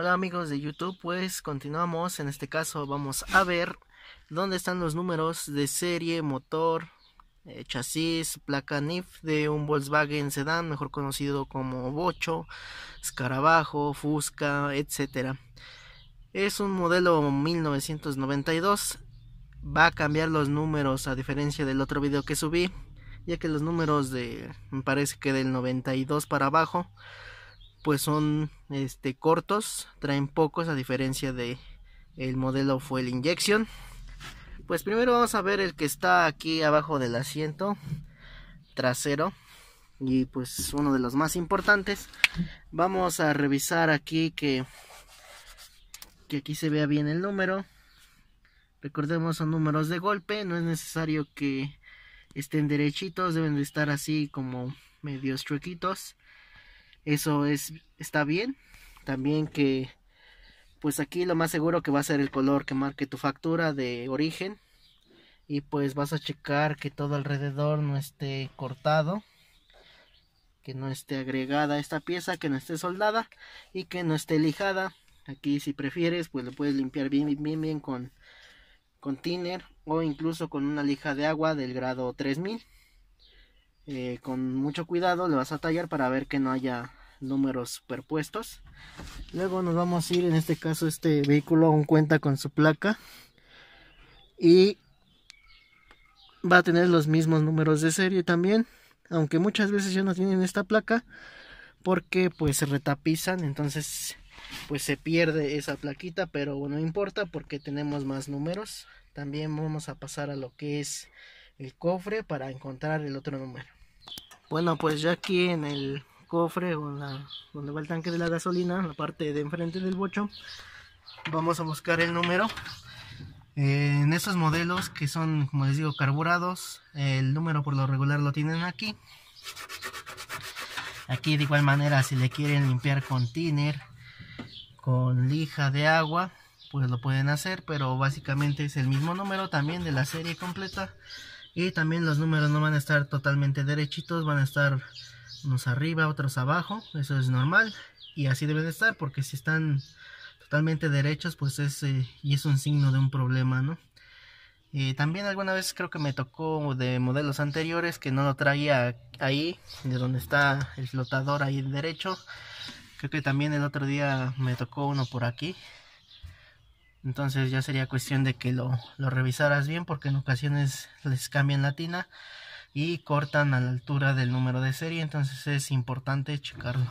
Hola amigos de YouTube, pues continuamos, en este caso vamos a ver dónde están los números de serie, motor, eh, chasis, placa NIF de un Volkswagen Sedan, mejor conocido como Bocho, Escarabajo, Fusca, etc. Es un modelo 1992, va a cambiar los números a diferencia del otro video que subí, ya que los números de, me parece que del 92 para abajo, pues son este, cortos, traen pocos a diferencia de el modelo Fuel Injection. Pues primero vamos a ver el que está aquí abajo del asiento trasero y pues uno de los más importantes. Vamos a revisar aquí que que aquí se vea bien el número. Recordemos son números de golpe, no es necesario que estén derechitos, deben de estar así como medios chuequitos eso es, está bien. También que, pues aquí lo más seguro que va a ser el color que marque tu factura de origen. Y pues vas a checar que todo alrededor no esté cortado. Que no esté agregada esta pieza, que no esté soldada y que no esté lijada. Aquí si prefieres, pues lo puedes limpiar bien, bien, bien con, con o incluso con una lija de agua del grado 3000. Eh, con mucho cuidado le vas a tallar para ver que no haya números superpuestos. Luego nos vamos a ir, en este caso este vehículo aún cuenta con su placa y va a tener los mismos números de serie también, aunque muchas veces ya no tienen esta placa porque pues se retapizan, entonces pues se pierde esa plaquita, pero no importa porque tenemos más números. También vamos a pasar a lo que es el cofre para encontrar el otro número. Bueno, pues ya aquí en el cofre o donde va el tanque de la gasolina, la parte de enfrente del bocho, vamos a buscar el número. en estos modelos que son, como les digo, carburados, el número por lo regular lo tienen aquí. Aquí de igual manera si le quieren limpiar con tiner, con lija de agua, pues lo pueden hacer, pero básicamente es el mismo número también de la serie completa. Y también los números no van a estar totalmente derechitos, van a estar unos arriba, otros abajo, eso es normal y así deben de estar porque si están totalmente derechos pues es eh, y es un signo de un problema, ¿no? Eh, también alguna vez creo que me tocó de modelos anteriores que no lo traía ahí, de donde está el flotador ahí derecho. Creo que también el otro día me tocó uno por aquí. Entonces ya sería cuestión de que lo, lo revisaras bien porque en ocasiones les cambian la tina y cortan a la altura del número de serie entonces es importante checarlo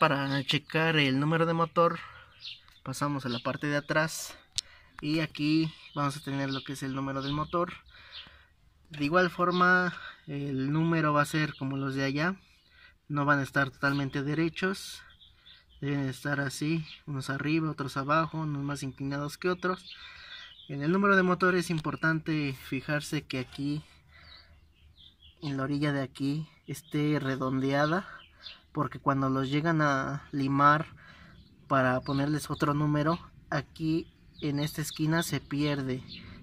para checar el número de motor pasamos a la parte de atrás y aquí vamos a tener lo que es el número del motor de igual forma el número va a ser como los de allá no van a estar totalmente derechos deben estar así unos arriba otros abajo unos más inclinados que otros en el número de motor es importante fijarse que aquí en la orilla de aquí esté redondeada porque cuando los llegan a limar para ponerles otro número aquí en esta esquina se pierde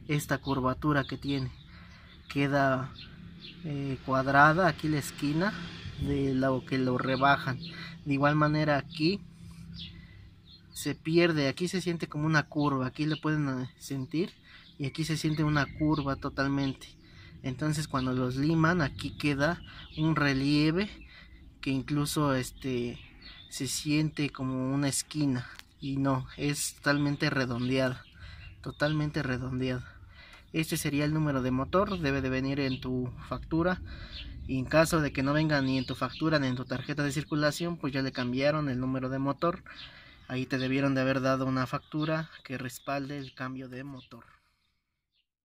esta curvatura que tiene queda eh, cuadrada aquí la esquina de lo que lo rebajan de igual manera aquí se pierde aquí se siente como una curva aquí le pueden eh, sentir y aquí se siente una curva totalmente entonces cuando los liman aquí queda un relieve que incluso este se siente como una esquina y no es totalmente redondeado, totalmente redondeada este sería el número de motor debe de venir en tu factura y en caso de que no venga ni en tu factura ni en tu tarjeta de circulación pues ya le cambiaron el número de motor ahí te debieron de haber dado una factura que respalde el cambio de motor